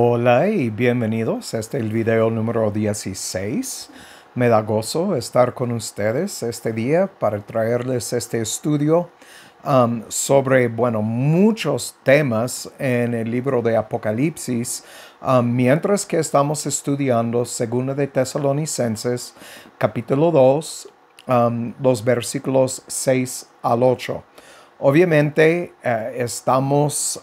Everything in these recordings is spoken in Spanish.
Hola y bienvenidos. Este es el video número 16. Me da gozo estar con ustedes este día para traerles este estudio um, sobre, bueno, muchos temas en el libro de Apocalipsis, um, mientras que estamos estudiando 2 de Tesalonicenses, capítulo 2, um, los versículos 6 al 8. Obviamente eh, estamos...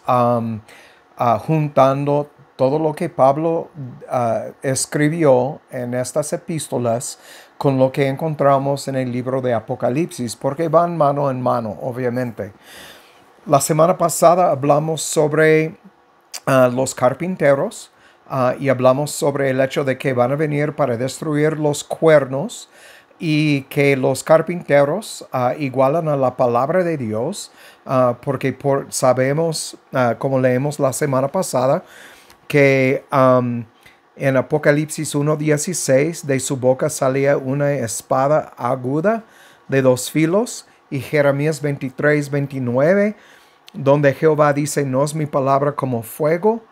Ah, juntando todo lo que Pablo ah, escribió en estas epístolas con lo que encontramos en el libro de Apocalipsis, porque van mano en mano, obviamente. La semana pasada hablamos sobre ah, los carpinteros ah, y hablamos sobre el hecho de que van a venir para destruir los cuernos y que los carpinteros igualan a la palabra de Dios, porque sabemos, como leemos la semana pasada, que um, en Apocalipsis 1.16 de su boca salía una espada aguda de dos filos y Jeremías 23, 29, donde Jehová dice, no es mi palabra como fuego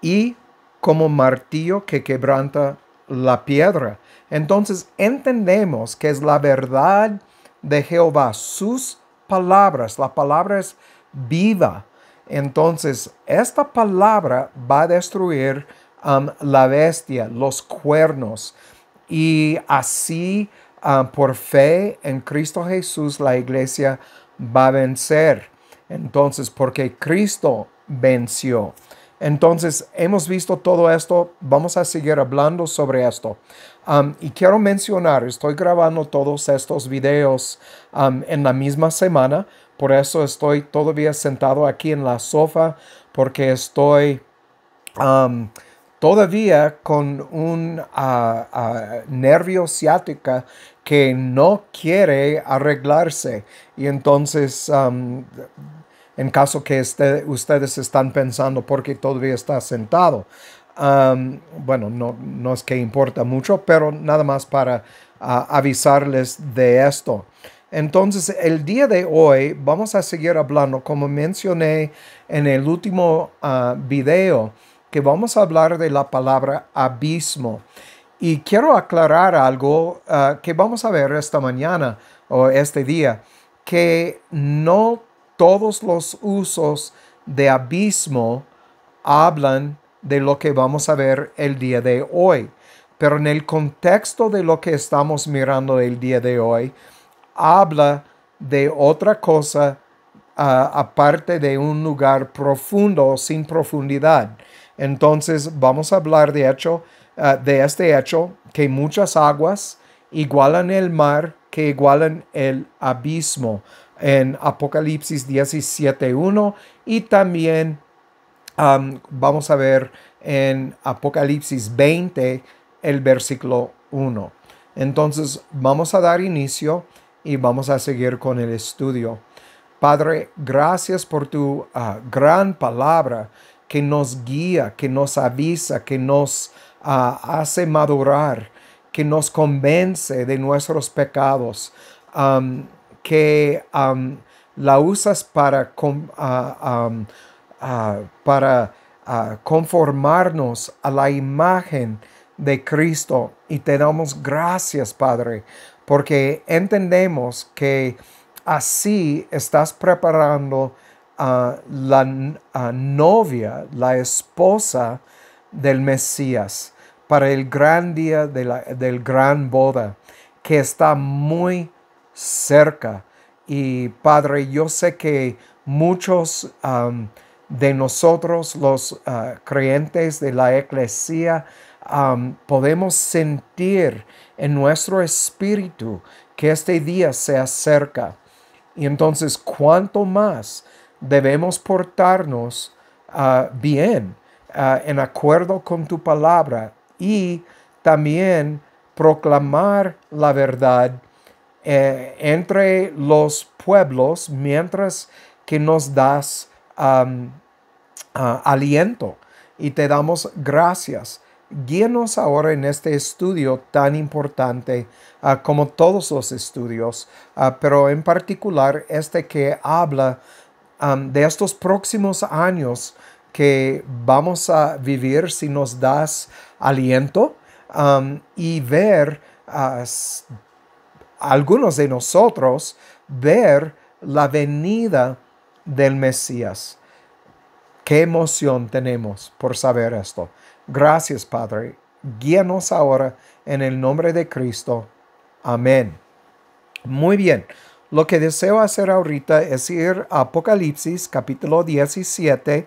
y como martillo que quebranta la piedra. Entonces entendemos que es la verdad de Jehová, sus palabras, la palabra es viva, entonces, esta palabra va a destruir um, la bestia, los cuernos. Y así, um, por fe en Cristo Jesús, la iglesia va a vencer. Entonces, porque Cristo venció. Entonces, hemos visto todo esto, vamos a seguir hablando sobre esto. Um, y quiero mencionar, estoy grabando todos estos videos en la misma semana por eso estoy todavía sentado aquí en la sofa porque estoy um, todavía con un ah, ah, nervio ciática que no quiere arreglarse. Y entonces, um, en caso que este, ustedes están pensando por qué todavía está sentado, um, bueno, no, es que importa mucho, pero nada más para ah, avisarles de esto. Entonces, el día de hoy vamos a seguir hablando, como mencioné en el último ah, video, que vamos a hablar de la palabra abismo. Y quiero aclarar algo ah, que vamos a ver esta mañana o este día, que no todos los usos de abismo hablan de lo que vamos a ver el día de hoy. Pero en el contexto de lo que estamos mirando el día de hoy, habla de otra cosa ah, aparte de un lugar profundo sin profundidad. Entonces vamos a hablar de hecho ah, de este hecho que muchas aguas igualan el mar que igualan el abismo en Apocalipsis 17.1 y también vamos a ver en Apocalipsis 20 el versículo 1. Entonces vamos a dar inicio y vamos a seguir con el estudio. Padre, gracias por tu ah, gran palabra que nos guía, que nos avisa, que nos ah, hace madurar, que nos convence de nuestros pecados, que la usas para, ah, para conformarnos a la imagen de Cristo. Y te damos gracias, Padre, porque entendemos que así estás preparando a la novia, la esposa del Mesías para el gran día de la, del gran boda que está muy cerca. Y Padre, yo sé que muchos de nosotros, los ah, creyentes de la iglesia, podemos sentir en nuestro espíritu que este día se acerca. Y entonces, ¿cuánto más debemos portarnos ah, bien ah, en acuerdo con tu palabra y también proclamar la verdad eh, entre los pueblos mientras que nos das ah, aliento y te damos gracias guíanos ahora en este estudio tan importante ah, como todos los estudios, ah, pero en particular este que habla de estos próximos años que vamos a vivir si nos das aliento y ver algunos de nosotros ver la venida del Mesías. Qué emoción tenemos por saber esto. Gracias, Padre. Guíanos ahora en el nombre de Cristo. Amén. Muy bien. Lo que deseo hacer ahorita es ir a Apocalipsis capítulo 17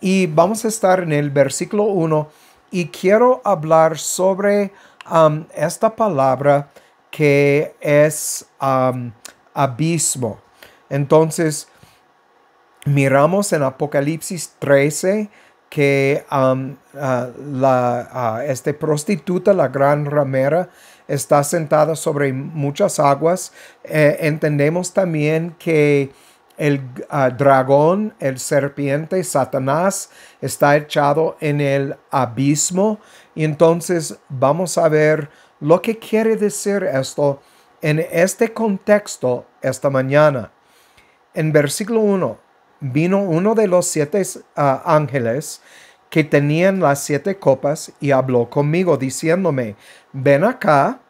y vamos a estar en el versículo 1 y quiero hablar sobre um, esta palabra que es um, abismo. Entonces, miramos en Apocalipsis 13 que um, uh, la, uh, este prostituta, la gran ramera, está sentada sobre muchas aguas. Eh, entendemos también que el uh, dragón, el serpiente, Satanás, está echado en el abismo. Y entonces vamos a ver lo que quiere decir esto en este contexto esta mañana. En versículo 1, vino uno de los siete ah, ángeles que tenían las siete copas y habló conmigo diciéndome, ven acá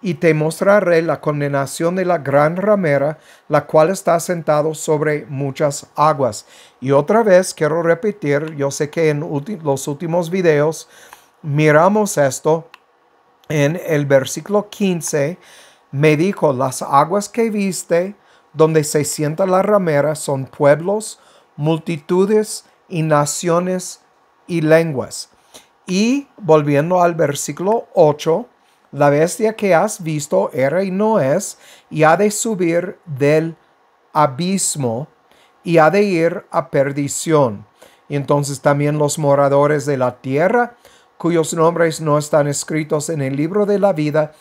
y te mostraré la condenación de la gran ramera, la cual está sentado sobre muchas aguas. Y otra vez quiero repetir, yo sé que en los últimos videos miramos esto en el versículo 15, me dijo, las aguas que viste, donde se sienta la ramera son pueblos, multitudes y naciones y lenguas. Y volviendo al versículo 8, la bestia que has visto era y no es, y ha de subir del abismo y ha de ir a perdición. Y entonces también los moradores de la tierra, cuyos nombres no están escritos en el libro de la vida,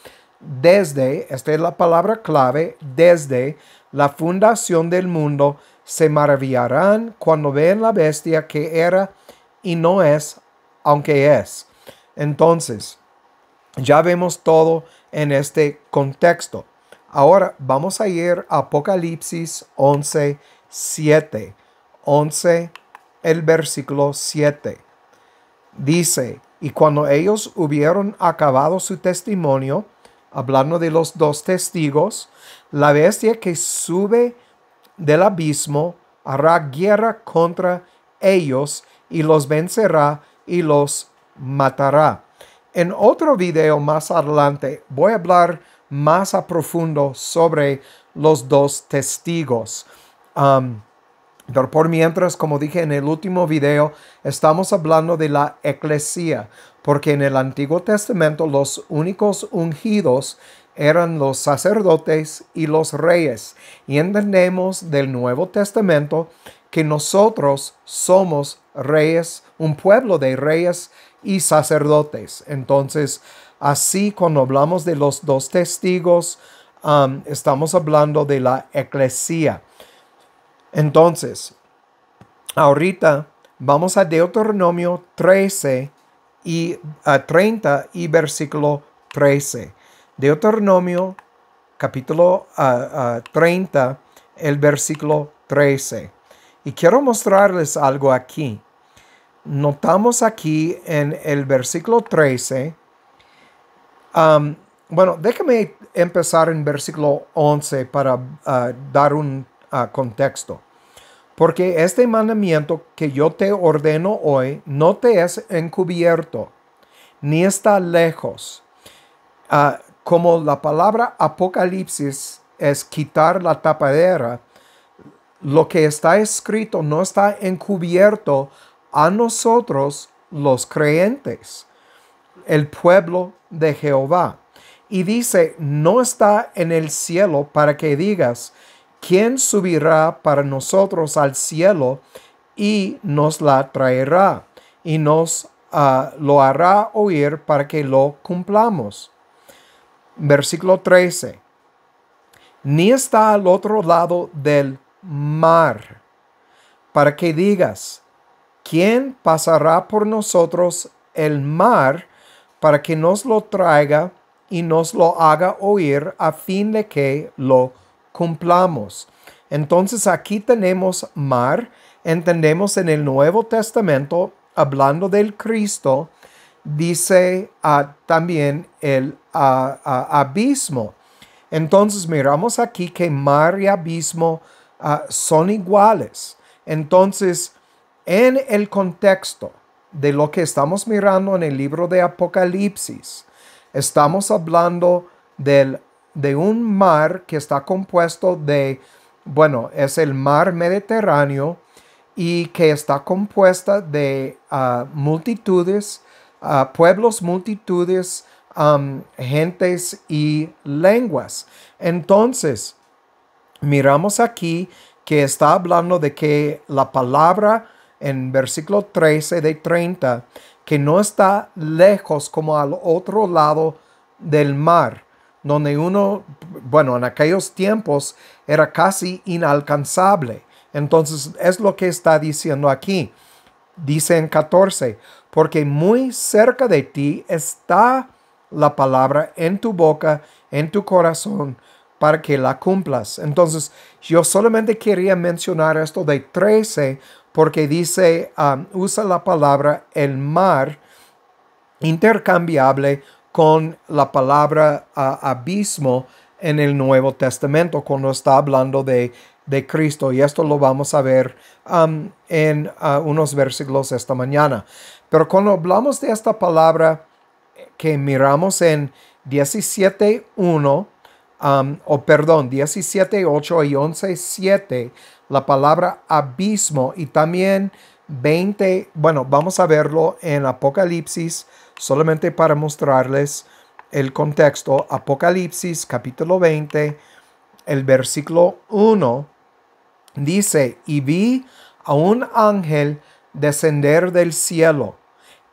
desde, esta es la palabra clave, desde la fundación del mundo, se maravillarán cuando vean la bestia que era y no es, aunque es. Entonces, ya vemos todo en este contexto. Ahora vamos a ir a Apocalipsis 11, 7. 11, el versículo 7. Dice, y cuando ellos hubieron acabado su testimonio, hablando de los dos testigos, la bestia que sube del abismo hará guerra contra ellos y los vencerá y los matará. En otro video más adelante voy a hablar más a profundo sobre los dos testigos. Um, pero por mientras, como dije en el último video, estamos hablando de la eclesía, porque en el Antiguo Testamento los únicos ungidos eran los sacerdotes y los reyes. Y entendemos del Nuevo Testamento que nosotros somos reyes, un pueblo de reyes y sacerdotes. Entonces, así cuando hablamos de los dos testigos, um, estamos hablando de la eclesía. Entonces, ahorita vamos a Deuteronomio 13 y a 30 y versículo 13. Deuteronomio capítulo 30, el versículo 13. Y quiero mostrarles algo aquí. Notamos aquí en el versículo 13, um, bueno, déjeme empezar en versículo 11 para uh, dar un contexto. Porque este mandamiento que yo te ordeno hoy no te es encubierto, ni está lejos. Ah, como la palabra apocalipsis es quitar la tapadera, lo que está escrito no está encubierto a nosotros los creyentes, el pueblo de Jehová. Y dice, no está en el cielo para que digas, ¿quién subirá para nosotros al cielo y nos la traerá y nos ah, lo hará oír para que lo cumplamos? Versículo 13. Ni está al otro lado del mar, para que digas, ¿quién pasará por nosotros el mar para que nos lo traiga y nos lo haga oír a fin de que lo cumplamos. Entonces aquí tenemos mar, entendemos en el Nuevo Testamento, hablando del Cristo, dice ah, también el ah, ah, abismo. Entonces miramos aquí que mar y abismo son iguales. Entonces, en el contexto de lo que estamos mirando en el libro de Apocalipsis, estamos hablando del de un mar que está compuesto de, bueno, es el mar Mediterráneo y que está compuesta de ah, multitudes, ah, pueblos, multitudes, gentes y lenguas. Entonces, miramos aquí que está hablando de que la palabra en versículo 13 de 30, que no está lejos como al otro lado del mar donde uno, bueno, en aquellos tiempos era casi inalcanzable. Entonces es lo que está diciendo aquí. Dice en 14, porque muy cerca de ti está la palabra en tu boca, en tu corazón, para que la cumplas. Entonces, yo solamente quería mencionar esto de 13, porque dice, um, usa la palabra el mar intercambiable con la palabra abismo en el Nuevo Testamento cuando está hablando de, Cristo. Y esto lo vamos a ver um, en unos versículos esta mañana. Pero cuando hablamos de esta palabra que miramos en 17.1, um, o perdón, 17.8 y 11.7, la palabra abismo y también 20, bueno, vamos a verlo en Apocalipsis solamente para mostrarles el contexto, Apocalipsis capítulo 20, el versículo 1, dice, y vi a un ángel descender del cielo,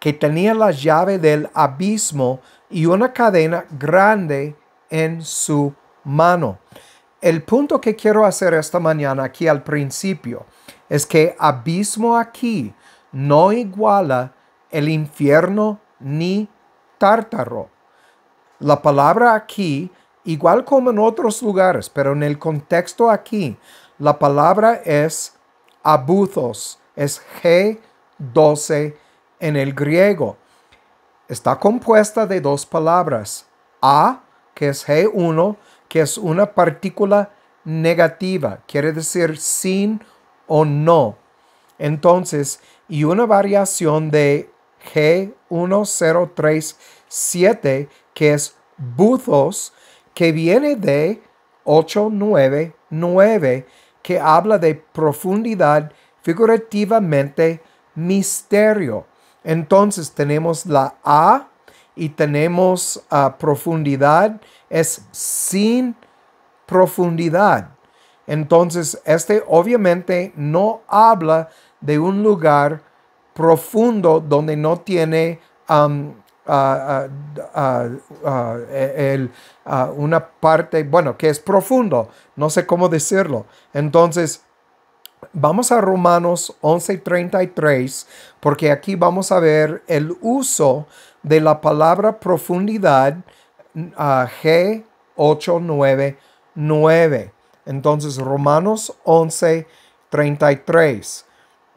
que tenía la llave del abismo y una cadena grande en su mano. El punto que quiero hacer esta mañana aquí al principio es que abismo aquí no iguala el infierno ni tártaro. La palabra aquí, igual como en otros lugares, pero en el contexto aquí, la palabra es abuzos, es G12 en el griego. Está compuesta de dos palabras, a, que es G1, que es una partícula negativa, quiere decir sin o no. Entonces, y una variación de G 1037, que es Buzos, que viene de 899, que habla de profundidad figurativamente misterio. Entonces tenemos la A y tenemos a ah, profundidad, es sin profundidad. Entonces, este obviamente no habla de un lugar profundo donde no tiene um, e, una parte, bueno, que es profundo, no sé cómo decirlo. Entonces, vamos a Romanos 11:33, porque aquí vamos a ver el uso de la palabra profundidad G899. Entonces, Romanos 11:33.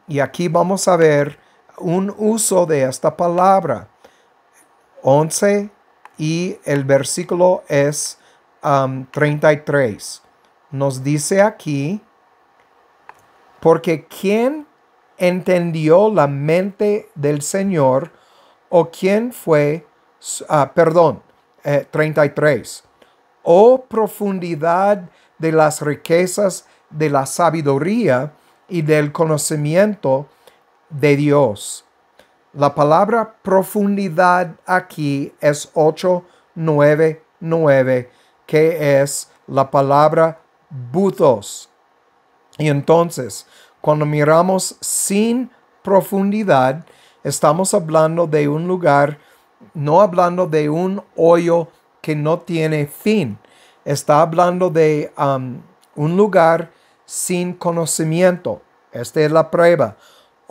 Y aquí vamos a ver un uso de esta palabra. 11 y el versículo es 33. Um, Nos dice aquí, porque ¿quién entendió la mente del Señor o quién fue, ah, perdón, 33. Eh, oh profundidad de las riquezas de la sabiduría y del conocimiento de Dios. La palabra profundidad aquí es 899, que es la palabra butos. Y entonces, cuando miramos sin profundidad, estamos hablando de un lugar, no hablando de un hoyo que no tiene fin. Está hablando de um, un lugar sin conocimiento. Esta es la prueba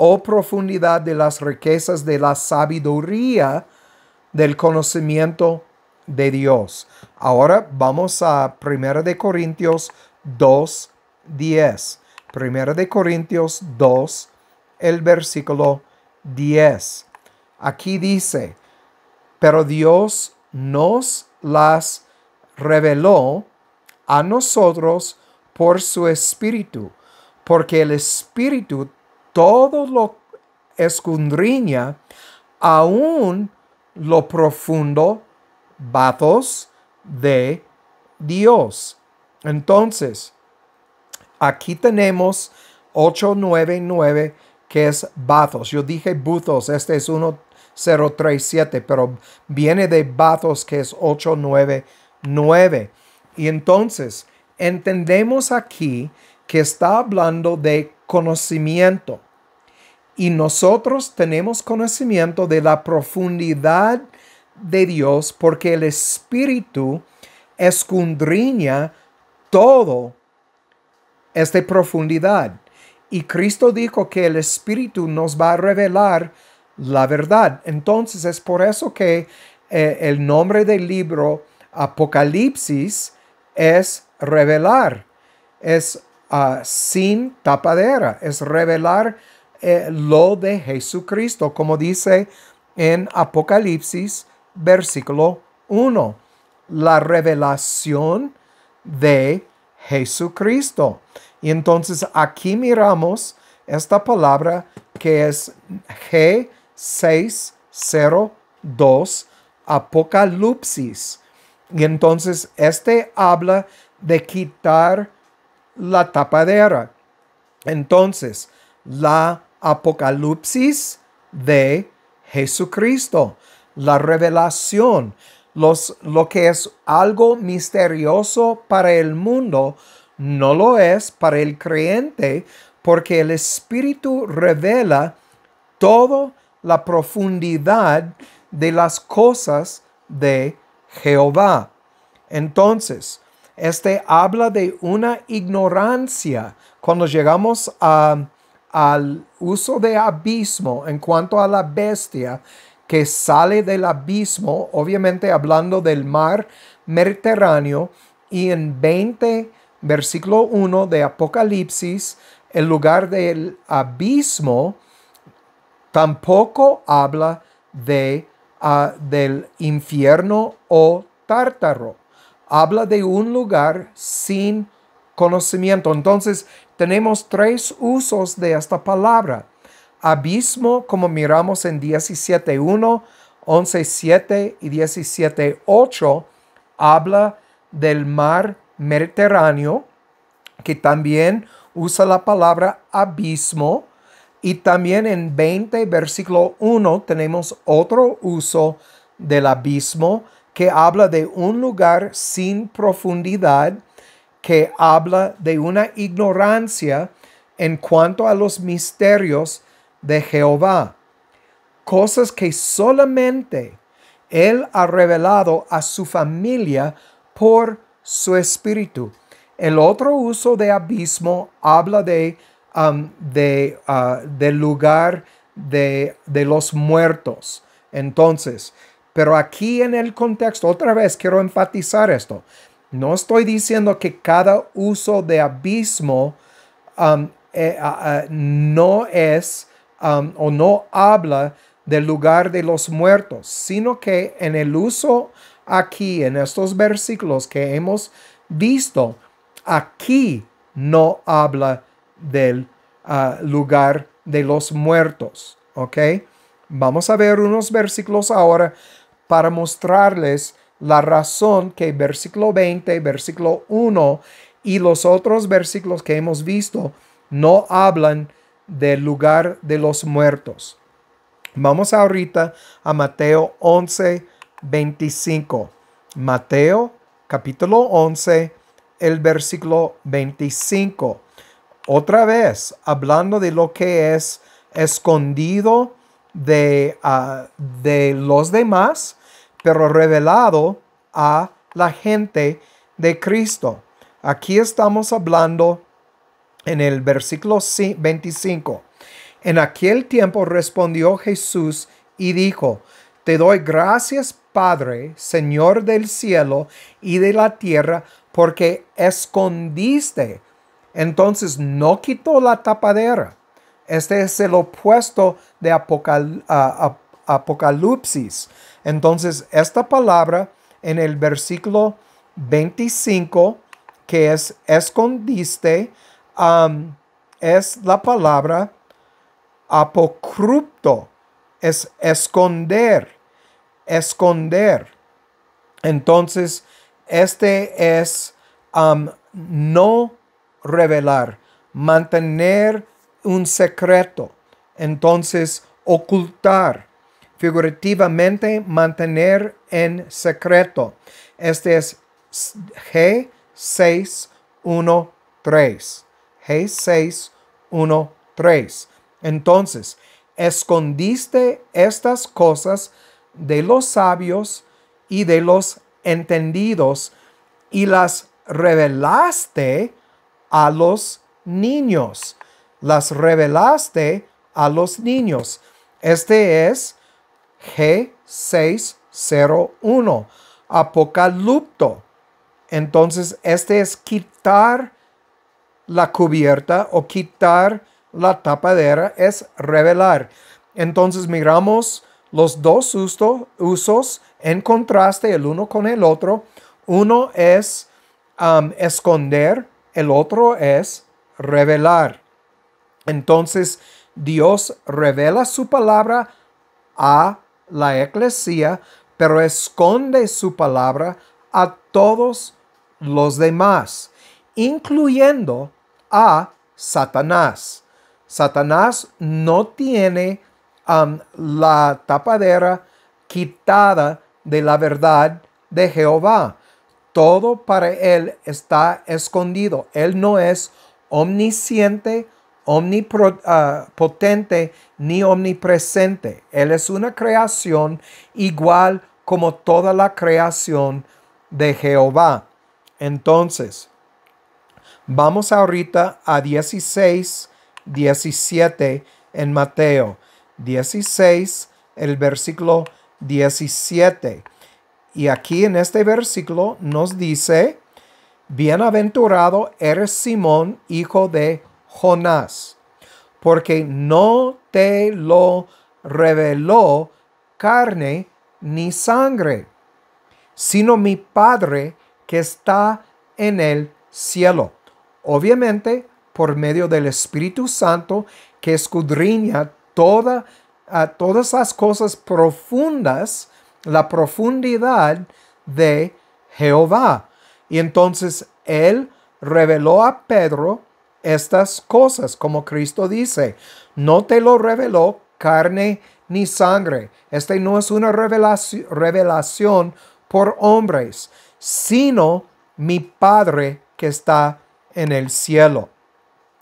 oh profundidad de las riquezas de la sabiduría del conocimiento de Dios. Ahora vamos a 1 de Corintios 2, 10. 1 de Corintios 2, el versículo 10. Aquí dice, pero Dios nos las reveló a nosotros por su espíritu, porque el espíritu todo lo escondriña, aún lo profundo, batos de Dios. Entonces, aquí tenemos 899 que es bathos. Yo dije buzos, este es 1037, pero viene de bathos que es 899. Y entonces, entendemos aquí que está hablando de conocimiento. Y nosotros tenemos conocimiento de la profundidad de Dios porque el Espíritu escondriña todo esta profundidad. Y Cristo dijo que el Espíritu nos va a revelar la verdad. Entonces es por eso que eh, el nombre del libro Apocalipsis es revelar, es Ah, sin tapadera, es revelar eh, lo de Jesucristo, como dice en Apocalipsis versículo 1, la revelación de Jesucristo. Y entonces aquí miramos esta palabra que es G602 Apocalipsis. Y entonces este habla de quitar la tapadera. Entonces, la apocalipsis de Jesucristo, la revelación, los, lo que es algo misterioso para el mundo, no lo es para el creyente, porque el Espíritu revela toda la profundidad de las cosas de Jehová. Entonces, este habla de una ignorancia cuando llegamos a, al uso de abismo en cuanto a la bestia que sale del abismo, obviamente hablando del mar Mediterráneo, y en 20, versículo 1 de Apocalipsis, el lugar del abismo tampoco habla de, ah, del infierno o tártaro habla de un lugar sin conocimiento. Entonces tenemos tres usos de esta palabra. Abismo, como miramos en 17.1, 11.7 y 17.8, habla del mar Mediterráneo, que también usa la palabra abismo. Y también en 20, versículo 1, tenemos otro uso del abismo que habla de un lugar sin profundidad, que habla de una ignorancia en cuanto a los misterios de Jehová, cosas que solamente Él ha revelado a su familia por su espíritu. El otro uso de abismo habla de, um, de uh, del lugar de, de los muertos. Entonces, pero aquí en el contexto, otra vez quiero enfatizar esto. No estoy diciendo que cada uso de abismo um, eh, no es um, o no habla del lugar de los muertos, sino que en el uso aquí, en estos versículos que hemos visto, aquí no habla del ah, lugar de los muertos. ¿Ok? Vamos a ver unos versículos ahora para mostrarles la razón que versículo 20, versículo 1 y los otros versículos que hemos visto no hablan del lugar de los muertos. Vamos ahorita a Mateo 11, 25. Mateo capítulo 11, el versículo 25. Otra vez, hablando de lo que es escondido de, ah, de los demás, pero revelado a la gente de Cristo. Aquí estamos hablando en el versículo 25. En aquel tiempo respondió Jesús y dijo, Te doy gracias, Padre, Señor del cielo y de la tierra, porque escondiste. Entonces no quitó la tapadera. Este es el opuesto de apocalipsis. Entonces, esta palabra en el versículo 25, que es escondiste, es la palabra apocrupto, es esconder, esconder. Entonces, este es no revelar, mantener un secreto. Entonces, ocultar figurativamente mantener en secreto. Este es G613. G613. Entonces, escondiste estas cosas de los sabios y de los entendidos y las revelaste a los niños. Las revelaste a los niños. Este es G601, apocalipto. Entonces, este es quitar la cubierta o quitar la tapadera, es revelar. Entonces, miramos los dos usos en contraste el uno con el otro. Uno es um, esconder, el otro es revelar. Entonces, Dios revela su palabra a la iglesia, pero esconde su palabra a todos los demás, incluyendo a Satanás. Satanás no tiene um, la tapadera quitada de la verdad de Jehová. Todo para él está escondido. Él no es omnisciente, omnipotente ah, ni omnipresente. Él es una creación igual como toda la creación de Jehová. Entonces, vamos ahorita a 16, 17 en Mateo. 16, el versículo 17. Y aquí en este versículo nos dice, bienaventurado eres Simón, hijo de Jonás, porque no te lo reveló carne ni sangre, sino mi Padre que está en el cielo. Obviamente, por medio del Espíritu Santo que escudriña toda, a todas las cosas profundas, la profundidad de Jehová. Y entonces él reveló a Pedro estas cosas, como Cristo dice, no te lo reveló carne ni sangre. Este no es una revelación, por hombres, sino mi Padre que está en el cielo.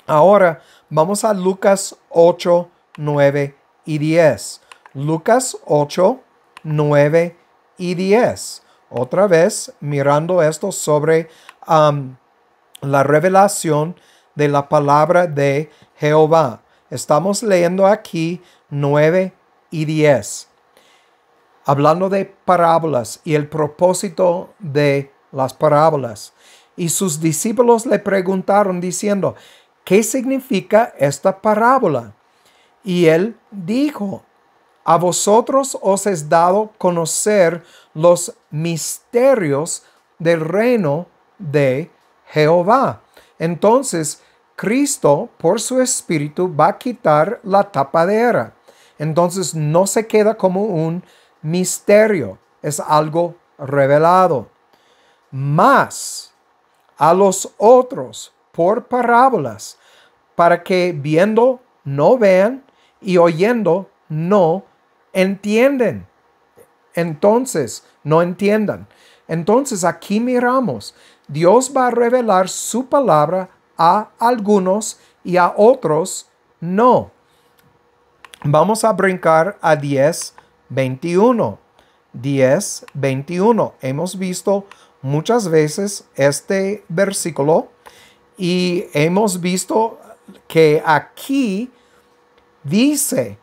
Ahora vamos a Lucas 8, 9 y 10. Lucas 8, 9 y 10. Otra vez mirando esto sobre la revelación de la palabra de Jehová. Estamos leyendo aquí 9 y 10, hablando de parábolas y el propósito de las parábolas. Y sus discípulos le preguntaron diciendo, ¿qué significa esta parábola? Y él dijo, a vosotros os es dado conocer los misterios del reino de Jehová. Entonces, Cristo, por su espíritu, va a quitar la tapadera. Entonces no se queda como un misterio, es algo revelado. Más a los otros por parábolas, para que viendo no vean y oyendo no entienden. Entonces no entiendan. Entonces aquí miramos, Dios va a revelar su palabra a algunos y a otros no. Vamos a brincar a 10, 21. 10, 21. Hemos visto muchas veces este versículo y hemos visto que aquí dice,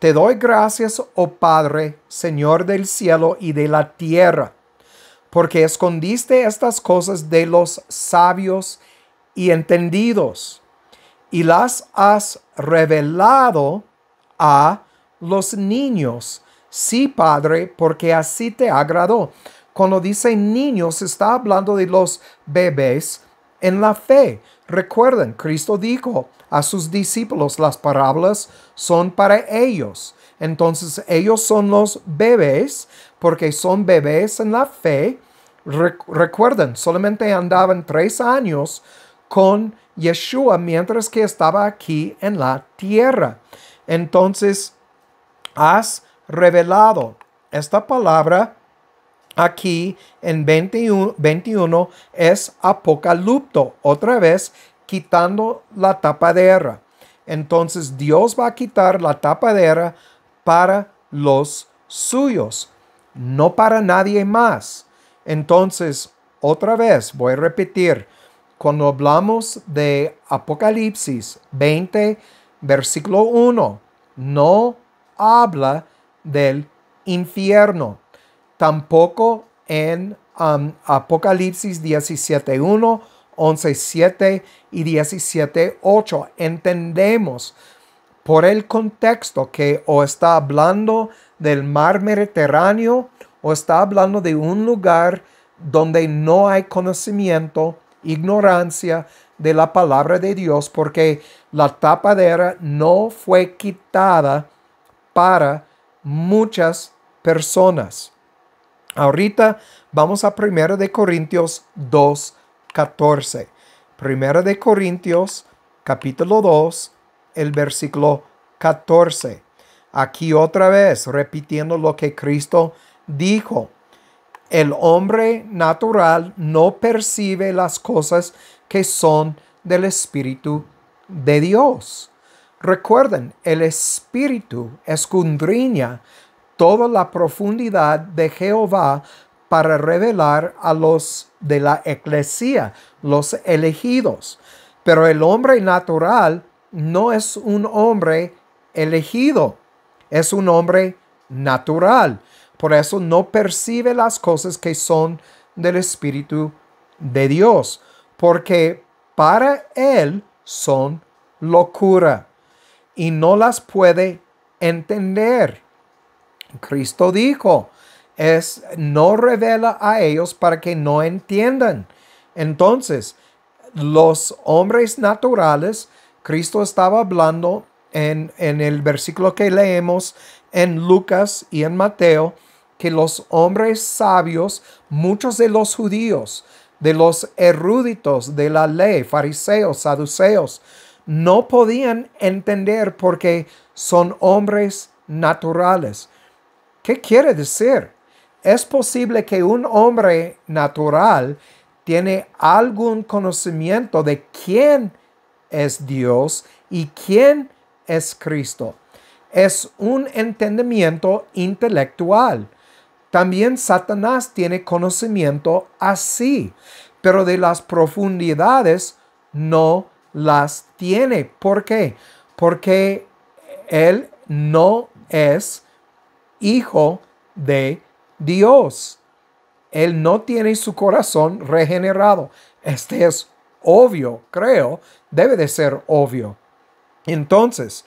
te doy gracias, oh Padre, Señor del cielo y de la tierra, porque escondiste estas cosas de los sabios y entendidos, y las has revelado a los niños. Sí, Padre, porque así te agradó. Cuando dice niños, está hablando de los bebés en la fe. Recuerden, Cristo dijo a sus discípulos, las parábolas son para ellos. Entonces ellos son los bebés, porque son bebés en la fe. Recuerden, solamente andaban tres años con Yeshua mientras que estaba aquí en la tierra. Entonces, has revelado esta palabra aquí en 21, 21 es apocalipto, otra vez quitando la tapadera. Entonces Dios va a quitar la tapadera para los suyos, no para nadie más. Entonces, otra vez, voy a repetir, cuando hablamos de Apocalipsis 20, versículo 1, no habla del infierno. Tampoco en 17, um, Apocalipsis 11, 7 y 17, 8. entendemos por el contexto que o está hablando del mar Mediterráneo o está hablando de un lugar donde no hay conocimiento ignorancia de la palabra de Dios porque la tapadera no fue quitada para muchas personas. Ahorita vamos a 1 de Corintios 2:14. 1 de Corintios capítulo 2, el versículo 14. Aquí otra vez repitiendo lo que Cristo dijo el hombre natural no percibe las cosas que son del Espíritu de Dios. Recuerden, el Espíritu escondriña toda la profundidad de Jehová para revelar a los de la eclesía, los elegidos. Pero el hombre natural no es un hombre elegido, es un hombre natural. Por eso no percibe las cosas que son del Espíritu de Dios, porque para él son locura y no las puede entender. Cristo dijo, es no revela a ellos para que no entiendan. Entonces, los hombres naturales, Cristo estaba hablando en, en el versículo que leemos en Lucas y en Mateo, que los hombres sabios, muchos de los judíos, de los eruditos de la ley, fariseos, saduceos, no podían entender porque son hombres naturales. ¿Qué quiere decir? Es posible que un hombre natural tiene algún conocimiento de quién es Dios y quién es Cristo. Es un entendimiento intelectual también Satanás tiene conocimiento así, pero de las profundidades no las tiene. ¿Por qué? Porque él no es hijo de Dios. Él no tiene su corazón regenerado. Este es obvio, creo, debe de ser obvio. Entonces,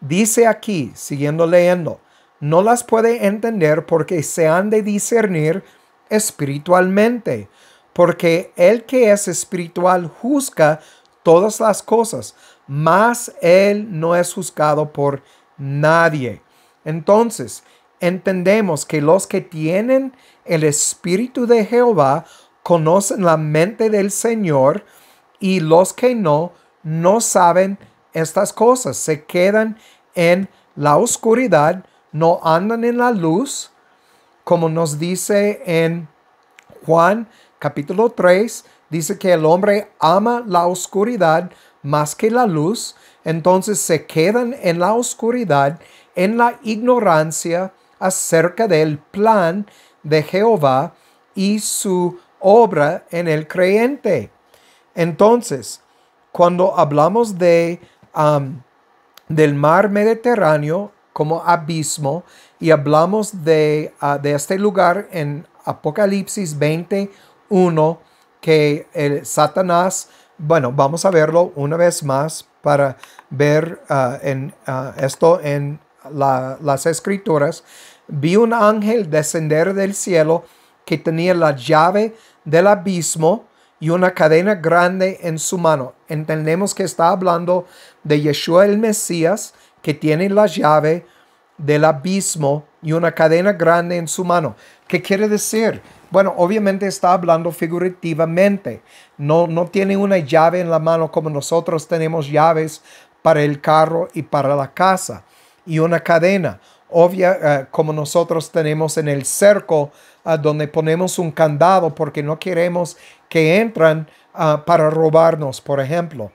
dice aquí, siguiendo leyendo, no las puede entender porque se han de discernir espiritualmente, porque el que es espiritual juzga todas las cosas, mas él no es juzgado por nadie. Entonces, entendemos que los que tienen el Espíritu de Jehová conocen la mente del Señor y los que no, no saben estas cosas, se quedan en la oscuridad no andan en la luz, como nos dice en Juan capítulo 3, dice que el hombre ama la oscuridad más que la luz, entonces se quedan en la oscuridad, en la ignorancia acerca del plan de Jehová y su obra en el creyente. Entonces, cuando hablamos de del mar Mediterráneo como abismo y hablamos de, ah, este lugar en Apocalipsis 21 que el Satanás, bueno, vamos a verlo una vez más para ver ah, en, ah, esto en las escrituras. Vi un ángel descender del cielo que tenía la llave del abismo y una cadena grande en su mano. Entendemos que está hablando de Yeshua el Mesías, que tiene la llave del abismo y una cadena grande en su mano. ¿Qué quiere decir? Bueno, obviamente está hablando figurativamente. No, no tiene una llave en la mano como nosotros tenemos llaves para el carro y para la casa. Y una cadena, obvia, eh, como nosotros tenemos en el cerco, eh, donde ponemos un candado porque no queremos que entran ah, para robarnos, por ejemplo.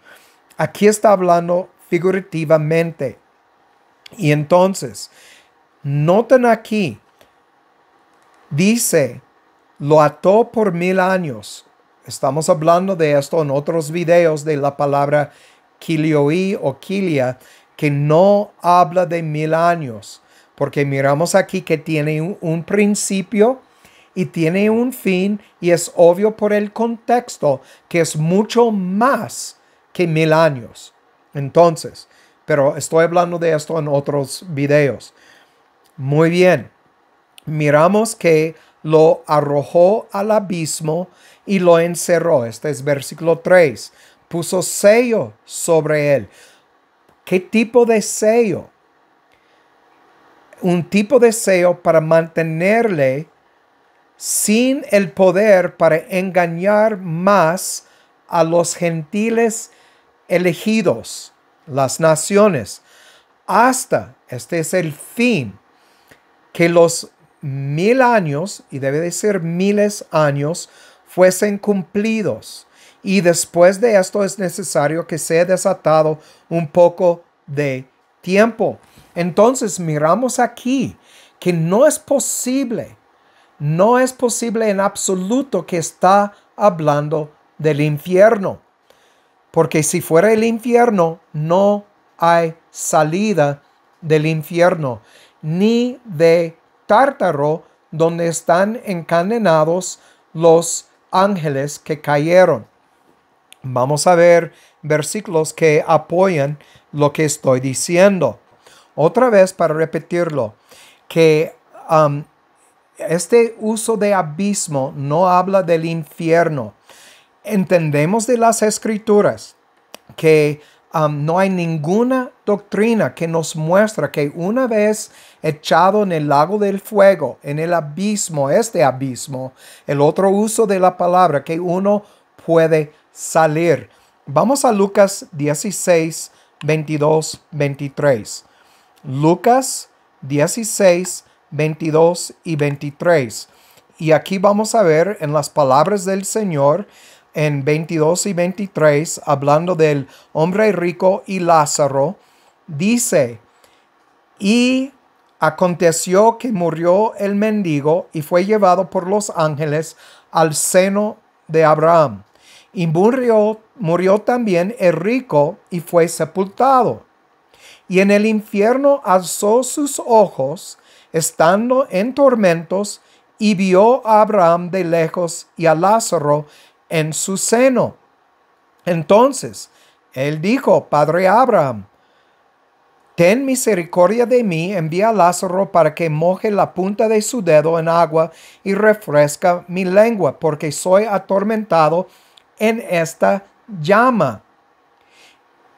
Aquí está hablando figurativamente. Y entonces, noten aquí, dice, lo ató por mil años. Estamos hablando de esto en otros videos de la palabra kilioí o kilia, que no habla de mil años, porque miramos aquí que tiene un, un principio y tiene un fin, y es obvio por el contexto que es mucho más que mil años. Entonces, pero estoy hablando de esto en otros videos. Muy bien, miramos que lo arrojó al abismo y lo encerró. Este es versículo 3. Puso sello sobre él. ¿Qué tipo de sello? Un tipo de sello para mantenerle sin el poder para engañar más a los gentiles elegidos las naciones, hasta, este es el fin, que los mil años, y debe de ser miles años, fuesen cumplidos. Y después de esto es necesario que sea desatado un poco de tiempo. Entonces miramos aquí que no es posible, no es posible en absoluto que está hablando del infierno. Porque si fuera el infierno, no hay salida del infierno, ni de Tártaro, donde están encadenados los ángeles que cayeron. Vamos a ver versículos que apoyan lo que estoy diciendo. Otra vez para repetirlo, que um, este uso de abismo no habla del infierno, entendemos de las escrituras que um, no hay ninguna doctrina que nos muestra que una vez echado en el lago del fuego, en el abismo, este abismo, el otro uso de la palabra, que uno puede salir. Vamos a Lucas 16, 22, 23. Lucas 16, 22 y 23. Y aquí vamos a ver en las palabras del Señor en 22 y 23, hablando del hombre rico y Lázaro, dice, y aconteció que murió el mendigo y fue llevado por los ángeles al seno de Abraham. Y murió, murió también el rico y fue sepultado. Y en el infierno alzó sus ojos, estando en tormentos, y vio a Abraham de lejos y a Lázaro en su seno. Entonces él dijo, Padre Abraham, Ten misericordia de mí, envía a Lázaro para que moje la punta de su dedo en agua y refresca mi lengua, porque soy atormentado en esta llama.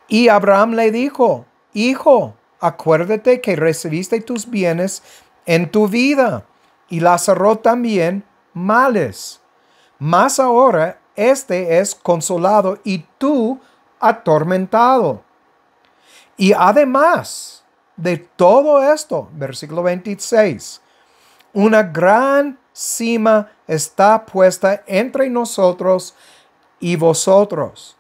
Y Abraham le dijo, Hijo, acuérdate que recibiste tus bienes en tu vida, y Lázaro también males. Mas ahora éste es consolado y tú atormentado. Y además de todo esto, versículo 26, una gran cima está puesta entre nosotros y vosotros,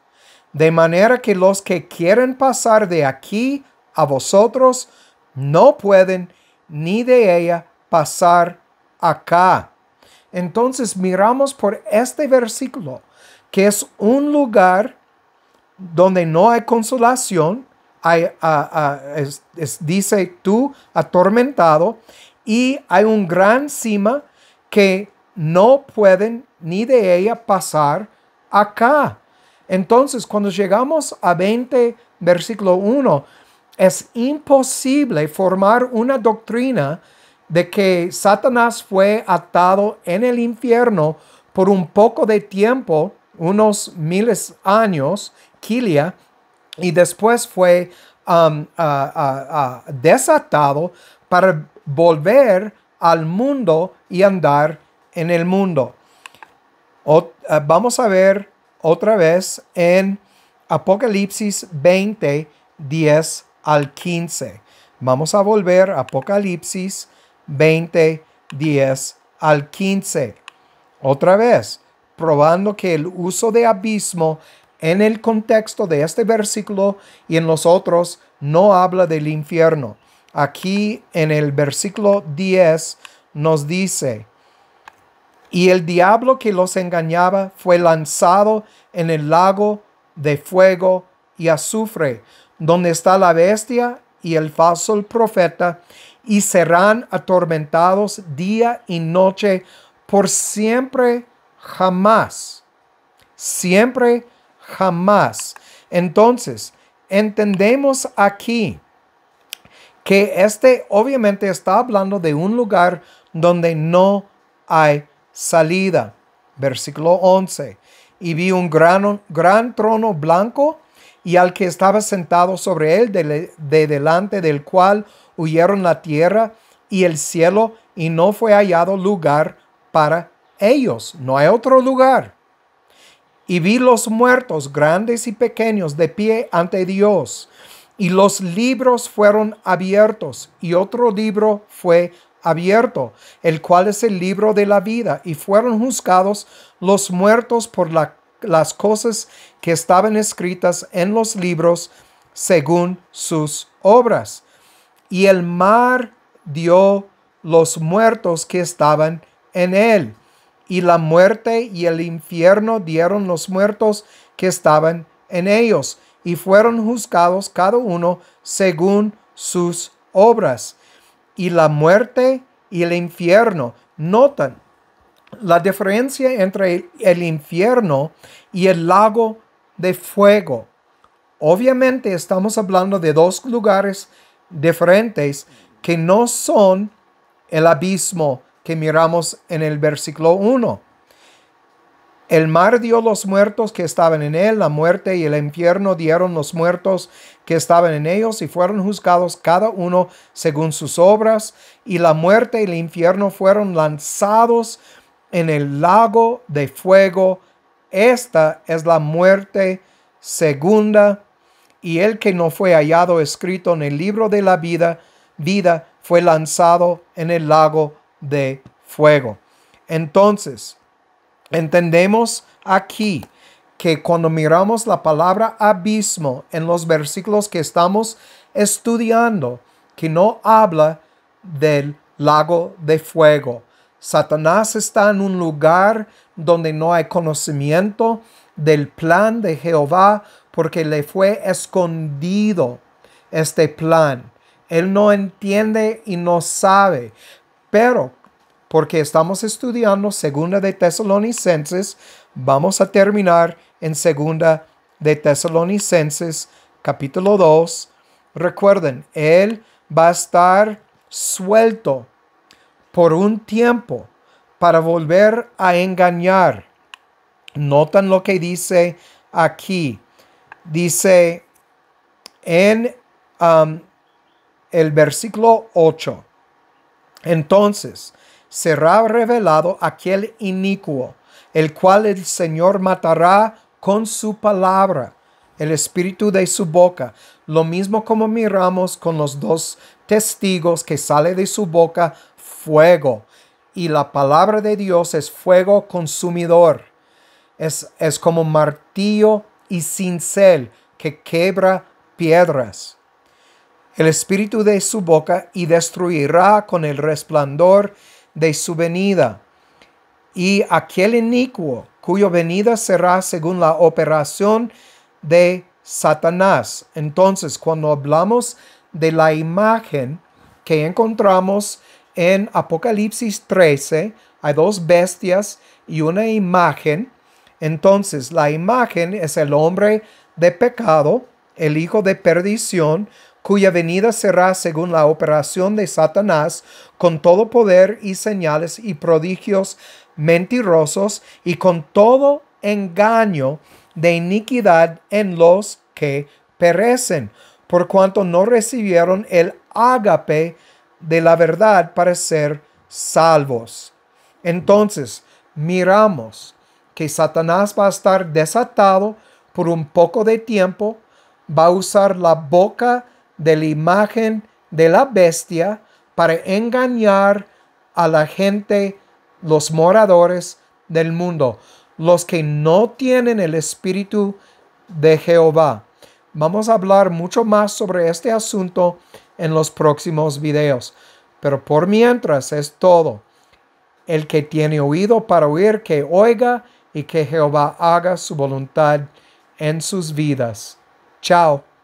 de manera que los que quieren pasar de aquí a vosotros no pueden ni de ella pasar acá. Entonces miramos por este versículo que es un lugar donde no hay consolación, hay, dice tú atormentado, y hay un gran cima que no pueden ni de ella pasar acá. Entonces, cuando llegamos a 20, versículo 1, es imposible formar una doctrina de que Satanás fue atado en el infierno por un poco de tiempo, unos miles años, Kilia, y después fue um, desatado para volver al mundo y andar en el mundo. Eh, vamos a ver otra vez en Apocalipsis 20, 10 al 15. Vamos a volver a Apocalipsis 20, 10 al 15. Otra vez, probando que el uso de abismo en el contexto de este versículo y en los otros no habla del infierno. Aquí en el versículo 10 nos dice, y el diablo que los engañaba fue lanzado en el lago de fuego y azufre, donde está la bestia y el falso profeta, y serán atormentados día y noche por siempre, jamás. Siempre, jamás. Entonces, entendemos aquí que este obviamente está hablando de un lugar donde no hay salida. Versículo 11. Y vi un gran, gran trono blanco y al que estaba sentado sobre él, de, de delante del cual huyeron la tierra y el cielo y no fue hallado lugar para ellos. No hay otro lugar. Y vi los muertos, grandes y pequeños, de pie ante Dios. Y los libros fueron abiertos, y otro libro fue abierto, el cual es el libro de la vida. Y fueron juzgados los muertos por las cosas que estaban escritas en los libros según sus obras y el mar dio los muertos que estaban en él, y la muerte y el infierno dieron los muertos que estaban en ellos, y fueron juzgados cada uno según sus obras. Y la muerte y el infierno, notan la diferencia entre el infierno y el lago de fuego. Obviamente estamos hablando de dos lugares diferentes que no son el abismo que miramos en el versículo 1. El mar dio los muertos que estaban en él, la muerte y el infierno dieron los muertos que estaban en ellos y fueron juzgados cada uno según sus obras, y la muerte y el infierno fueron lanzados en el lago de fuego. Esta es la muerte segunda y el que no fue hallado escrito en el libro de la vida, vida fue lanzado en el lago de fuego. Entonces, entendemos aquí que cuando miramos la palabra abismo en los versículos que estamos estudiando, que no habla del lago de fuego. Satanás está en un lugar donde no hay conocimiento del plan de Jehová porque le fue escondido este plan. Él no entiende y no sabe, pero porque estamos estudiando Segunda de Tesalonicenses, vamos a terminar en Segunda de Tesalonicenses capítulo 2. Recuerden, Él va a estar suelto por un tiempo para volver a engañar. Notan lo que dice aquí dice en um, el versículo 8, entonces será revelado aquel inicuo, el cual el Señor matará con su palabra, el espíritu de su boca, lo mismo como miramos con los dos testigos que sale de su boca fuego. Y la palabra de Dios es fuego consumidor. Es, es como martillo y cincel que quebra piedras. El espíritu de su boca y destruirá con el resplandor de su venida. Y aquel inicuo cuya venida será según la operación de Satanás. Entonces, cuando hablamos de la imagen que encontramos en Apocalipsis 13, hay dos bestias y una imagen entonces la imagen es el hombre de pecado, el hijo de perdición, cuya venida será según la operación de Satanás, con todo poder y señales y prodigios mentirosos y con todo engaño de iniquidad en los que perecen, por cuanto no recibieron el ágape de la verdad para ser salvos. Entonces, miramos que Satanás va a estar desatado por un poco de tiempo, va a usar la boca de la imagen de la bestia para engañar a la gente, los moradores del mundo, los que no tienen el espíritu de Jehová. Vamos a hablar mucho más sobre este asunto en los próximos videos. Pero por mientras es todo. El que tiene oído para oír, que oiga y que Jehová haga su voluntad en sus vidas. Chao.